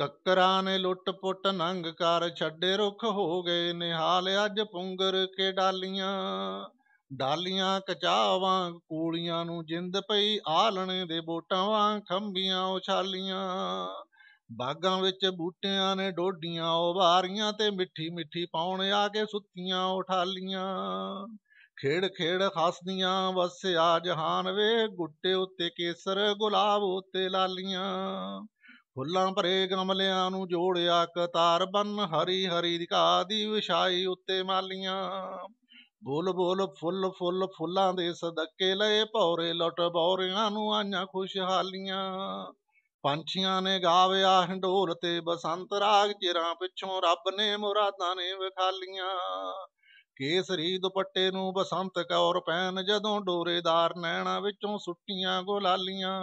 ਕੱਕਰਾਂ ਨੇ ਲੁੱਟ ਪੁੱਟ ਨੰਗ ਕਰ ਛੱਡੇ ਰੁੱਖ ਹੋ ਗਏ ਨਿਹਾਲ ਅੱਜ ਪੁੰਗਰ ਕੇ ਡਾਲੀਆਂ ਡਾਲੀਆਂ ਕਚਾਵਾਂ ਕੂਲੀਆਂ ਨੂੰ ਜਿੰਦ ਪਈ ਆਲਣੇ ਦੇ ਬੋਟਾਂ ਵਾਂ ਖੰਬੀਆਂ ਉਛਾਲੀਆਂ ਬਾਗਾਂ ਵਿੱਚ ਬੂਟਿਆਂ ਨੇ ਡੋਡੀਆਂ ਉਵਾਰੀਆਂ ਤੇ ਮਿੱਠੀ ਮਿੱਠੀ ਪੌਣ ਆ ਕੇ ਸੁੱਤੀਆਂ ਉਠਾਲੀਆਂ ਖੇੜ ਖੇੜ ਹੱਸਦੀਆਂ ਵਸਿਆ ਜਹਾਨ ਵੇ ਗੁੱਟੇ ਉੱਤੇ ਕੇਸਰ ਗੁਲਾਬ ਉੱਤੇ ਲਾਲੀਆਂ ਫੁੱਲਾਂ ਭਰੇ ਗਮਲਿਆਂ ਨੂੰ ਜੋੜਿਆ ਕਤਾਰ ਬੰਨ ਹਰੀ ਹਰੀ ਦੀ ਦੀ ਵਿਛਾਈ ਉੱਤੇ ਮਾਲੀਆਂ ਬੋਲ ਬੋਲ ਫੁੱਲ ਫੁੱਲ ਫੁੱਲਾਂ ਦੇ ਸਦਕੇ ਲਏ ਪੌਰੇ ਲਟ ਬੌਰਿਆਂ ਨੂੰ ਆਈਆਂ ਖੁਸ਼ਹਾਲੀਆਂ ਪੰਛੀਆਂ ਨੇ ਗਾਵਿਆ ਹੰਡੋਲ ਤੇ ਬਸੰਤ ਰਾਗ ਚਿਰਾਂ ਪਿੱਛੋਂ ਰੱਬ ਨੇ ਮੁਰਾਦਾਂ ਨੇ ਵਿਖਾਲੀਆਂ ਕੇਸਰੀ ਦੁਪੱਟੇ ਨੂੰ ਬਸੰਤ ਕੌਰ ਪੈਣ ਜਦੋਂ ਡੋਰੇਦਾਰ ਨੈਣਾ ਵਿੱਚੋਂ ਸੁੱਟੀਆਂ ਗੁਲਾਲੀਆਂ